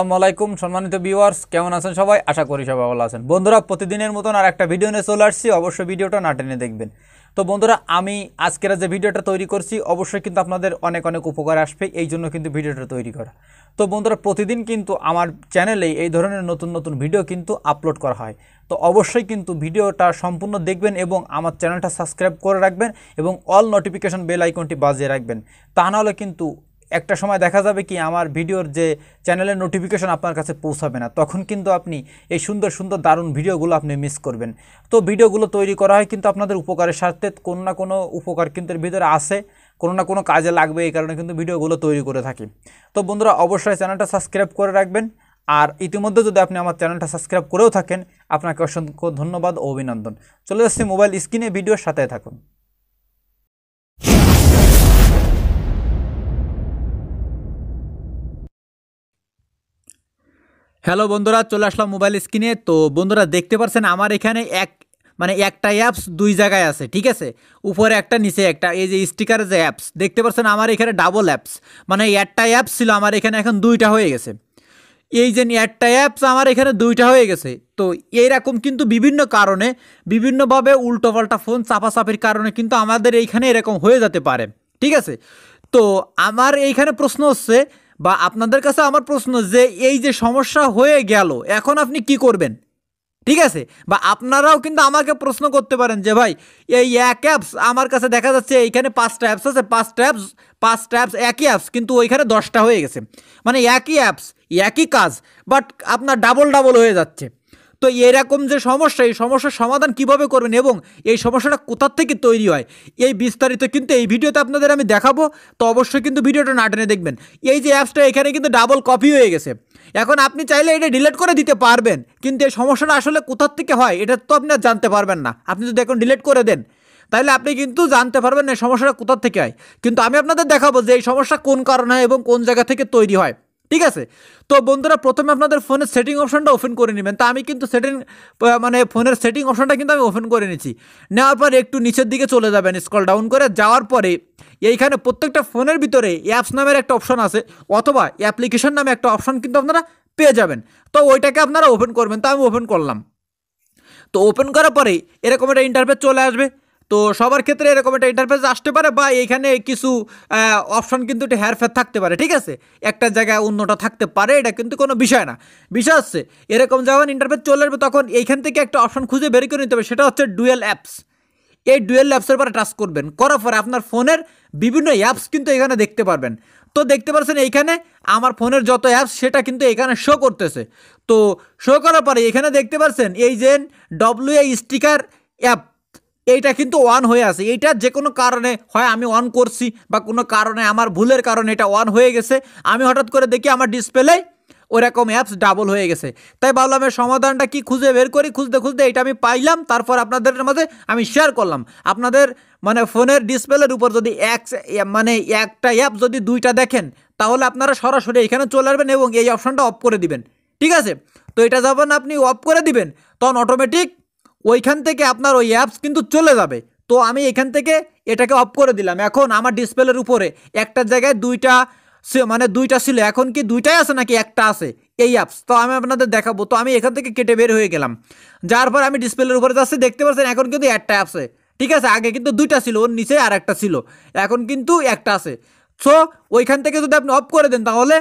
আসসালামু আলাইকুম সম্মানিত ভিউয়ার্স কেমন আছেন সবাই আশা করি সবাই ভালো আছেন বন্ধুরা প্রতিদিনের মতন আর একটা ভিডিও নিয়ে চলে আসছি অবশ্যই ভিডিওটা না টেনে দেখবেন তো বন্ধুরা আমি আজকের যে ভিডিওটা তৈরি করছি অবশ্যই কিন্তু আপনাদের অনেক অনেক উপকার আসবে এই জন্য কিন্তু ভিডিওটা তৈরি করা তো বন্ধুরা প্রতিদিন কিন্তু আমার চ্যানেলে এই ধরনের নতুন নতুন ভিডিও কিন্তু আপলোড করা হয় তো অবশ্যই কিন্তু ভিডিওটা সম্পূর্ণ দেখবেন এবং আমার চ্যানেলটা সাবস্ক্রাইব করে রাখবেন এবং অল নোটিফিকেশান বেল আইকনটি বাজিয়ে রাখবেন তা নাহলে কিন্তু একটা সময় দেখা যাবে কি আমার ভিডিওর যে চ্যানেলের নোটিফিকেশন আপনার কাছে পৌঁছাবে না তখন কিন্তু আপনি এই সুন্দর সুন্দর দারুণ ভিডিওগুলো আপনি মিস করবেন তো ভিডিওগুলো তৈরি করা হয় কিন্তু আপনাদের উপকারের স্বার্থে কোনো না কোনো উপকার কিন্তু এর ভিতরে আসে কোনো না কোনো কাজে লাগবে এই কারণে কিন্তু ভিডিওগুলো তৈরি করে থাকি তো বন্ধুরা অবশ্যই চ্যানেলটা সাবস্ক্রাইব করে রাখবেন আর ইতিমধ্যে যদি আপনি আমার চ্যানেলটা সাবস্ক্রাইব করেও থাকেন আপনাকে অসংখ্য ধন্যবাদ ও অভিনন্দন চলে যাচ্ছে মোবাইল স্ক্রিনে ভিডিওর সাথে থাকুন হ্যালো বন্ধুরা চলে আসলাম মোবাইল স্ক্রিনে তো বন্ধুরা দেখতে পারছেন আমার এখানে এক মানে একটা অ্যাপস দুই জায়গায় আছে ঠিক আছে উপরে একটা নিচে একটা এই যে স্টিকার যে অ্যাপস দেখতে পাচ্ছেন আমার এখানে ডাবল অ্যাপস মানে একটা অ্যাপস ছিল আমার এখানে এখন দুইটা হয়ে গেছে এই যে একটা অ্যাপস আমার এখানে দুইটা হয়ে গেছে তো এইরকম কিন্তু বিভিন্ন কারণে বিভিন্নভাবে উল্টোপাল্টা ফোন চাপাচাপির কারণে কিন্তু আমাদের এইখানে এরকম হয়ে যেতে পারে ঠিক আছে তো আমার এইখানে প্রশ্ন হচ্ছে বা আপনাদের কাছে আমার প্রশ্ন যে এই যে সমস্যা হয়ে গেল এখন আপনি কি করবেন ঠিক আছে বা আপনারাও কিন্তু আমাকে প্রশ্ন করতে পারেন যে ভাই এই এক অ্যাপস আমার কাছে দেখা যাচ্ছে এইখানে পাঁচটা অ্যাপস আছে পাঁচটা অ্যাপস পাঁচটা অ্যাপস একই অ্যাপস কিন্তু ওইখানে দশটা হয়ে গেছে মানে একই অ্যাপস একই কাজ বাট আপনার ডাবল ডাবল হয়ে যাচ্ছে তো এরকম যে সমস্যা এই সমস্যার সমাধান কিভাবে করবেন এবং এই সমস্যাটা কোথার থেকে তৈরি হয় এই বিস্তারিত কিন্তু এই ভিডিওতে আপনাদের আমি দেখাবো তো অবশ্যই কিন্তু ভিডিওটা না টেনে দেখবেন এই যে অ্যাপসটা এখানে কিন্তু ডাবল কপি হয়ে গেছে এখন আপনি চাইলে এটা ডিলেট করে দিতে পারবেন কিন্তু এই সমস্যাটা আসলে কোথার থেকে হয় এটা তো আপনি আর জানতে পারবেন না আপনি যদি এখন ডিলেট করে দেন তাহলে আপনি কিন্তু জানতে পারবেন এই সমস্যাটা কোথার থেকে হয় কিন্তু আমি আপনাদের দেখাবো যে এই সমস্যা কোন কারণে হয় এবং কোন জায়গা থেকে তৈরি হয় ঠিক আছে তো বন্ধুরা প্রথমে আপনাদের ফোনের সেটিং অপশনটা ওপেন করে নেবেন তা আমি কিন্তু সেটিং মানে ফোনের সেটিং অপশনটা কিন্তু আমি ওপেন করে নিয়েছি নেওয়ার পর একটু নিচের দিকে চলে যাবেন স্কল ডাউন করে যাওয়ার পরে এইখানে প্রত্যেকটা ফোনের ভিতরে অ্যাপস নামের একটা অপশন আছে অথবা অ্যাপ্লিকেশন নামে একটা অপশান কিন্তু আপনারা পেয়ে যাবেন তো ওইটাকে আপনারা ওপেন করবেন তা আমি ওপেন করলাম তো ওপেন করার পরে এরকম একটা ইন্টারফেস চলে আসবে তো সবার ক্ষেত্রে এরকম একটা ইন্টারফেস আসতে পারে বা এইখানে কিছু অপশন কিন্তু একটা হেয়ারফেয়ার থাকতে পারে ঠিক আছে একটা জায়গায় অন্যটা থাকতে পারে এটা কিন্তু কোনো বিষয় না বিষয় হচ্ছে এরকম যখন ইন্টারফেস চলে আসবে তখন এইখান থেকে একটা অপশন খুঁজে বের করে নিতে হবে সেটা হচ্ছে ডুয়েল অ্যাপস এই ডুয়েল অ্যাপসের পরে টাচ করবেন করার পরে আপনার ফোনের বিভিন্ন অ্যাপস কিন্তু এখানে দেখতে পারবেন তো দেখতে পাচ্ছেন এইখানে আমার ফোনের যত অ্যাপস সেটা কিন্তু এখানে শো করতেছে তো শো করার পরে এখানে দেখতে পাচ্ছেন এই যে ডব্লিউ স্টিকার অ্যাপ এইটা কিন্তু অন হয়ে আছে এইটা যে কোনো কারণে হয় আমি অন করছি বা কোনো কারণে আমার ভুলের কারণে এটা অন হয়ে গেছে আমি হঠাৎ করে দেখি আমার ডিসপ্লে ওরকম অ্যাপস ডাবল হয়ে গেছে তাই ভাবলাম এর সমাধানটা কি খুঁজে বের করি খুঁজতে খুঁজতে এটা আমি পাইলাম তারপর আপনাদের মাঝে আমি শেয়ার করলাম আপনাদের মানে ফোনের ডিসপ্লের উপর যদি এক মানে একটা অ্যাপ যদি দুইটা দেখেন তাহলে আপনারা সরাসরি এখানে চলে আসবেন এবং এই অপশনটা অফ করে দিবেন ঠিক আছে তো এটা যখন আপনি অফ করে দিবেন তখন অটোমেটিক ওইখান থেকে আপনার ওই অ্যাপস কিন্তু চলে যাবে তো আমি এখান থেকে এটাকে অফ করে দিলাম এখন আমার ডিসপ্লের উপরে একটা জায়গায় দুইটা মানে দুইটা ছিল এখন কি দুইটাই আছে নাকি একটা আছে এই অ্যাপস তো আমি আপনাদের দেখাবো তো আমি এখান থেকে কেটে বের হয়ে গেলাম যার পর আমি ডিসপ্লের উপরে যাচ্ছি দেখতে পাচ্ছেন এখন কিন্তু একটা আছে ঠিক আছে আগে কিন্তু দুইটা ছিল ওর নিচে আর একটা ছিল এখন কিন্তু একটা আছে সো ওইখান থেকে যদি আপনি অফ করে দেন তাহলে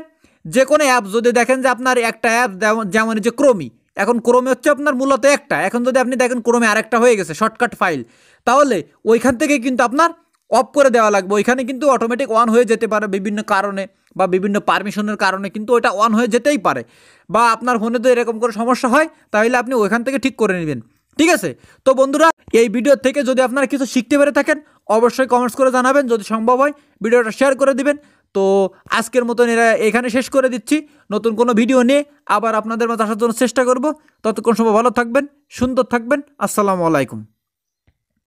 যে কোনো অ্যাপ যদি দেখেন যে আপনার একটা অ্যাপ যেমন যে ক্রমি এখন ক্রোমে হচ্ছে আপনার মূলত একটা এখন যদি আপনি দেখেন ক্রোমে আরেকটা হয়ে গেছে শর্টকাট ফাইল তাহলে ওইখান থেকে কিন্তু আপনার অফ করে দেওয়া লাগবে ওইখানে কিন্তু অটোমেটিক অন হয়ে যেতে পারে বিভিন্ন কারণে বা বিভিন্ন পারমিশনের কারণে কিন্তু ওটা অন হয়ে যেতেই পারে বা আপনার ফোনে তো এরকম করে সমস্যা হয় তাহলে আপনি ওইখান থেকে ঠিক করে নেবেন ঠিক আছে তো বন্ধুরা এই ভিডিও থেকে যদি আপনারা কিছু শিখতে পেরে থাকেন অবশ্যই কমেন্টস করে জানাবেন যদি সম্ভব হয় ভিডিওটা শেয়ার করে দিবেন তো আজকের মতন এরা এখানে শেষ করে দিচ্ছি নতুন কোনো ভিডিও নিয়ে আবার আপনাদের মতো আসার জন্য চেষ্টা করব ততক্ষণ সময় ভালো থাকবেন সুন্দর থাকবেন আসসালামু আলাইকুম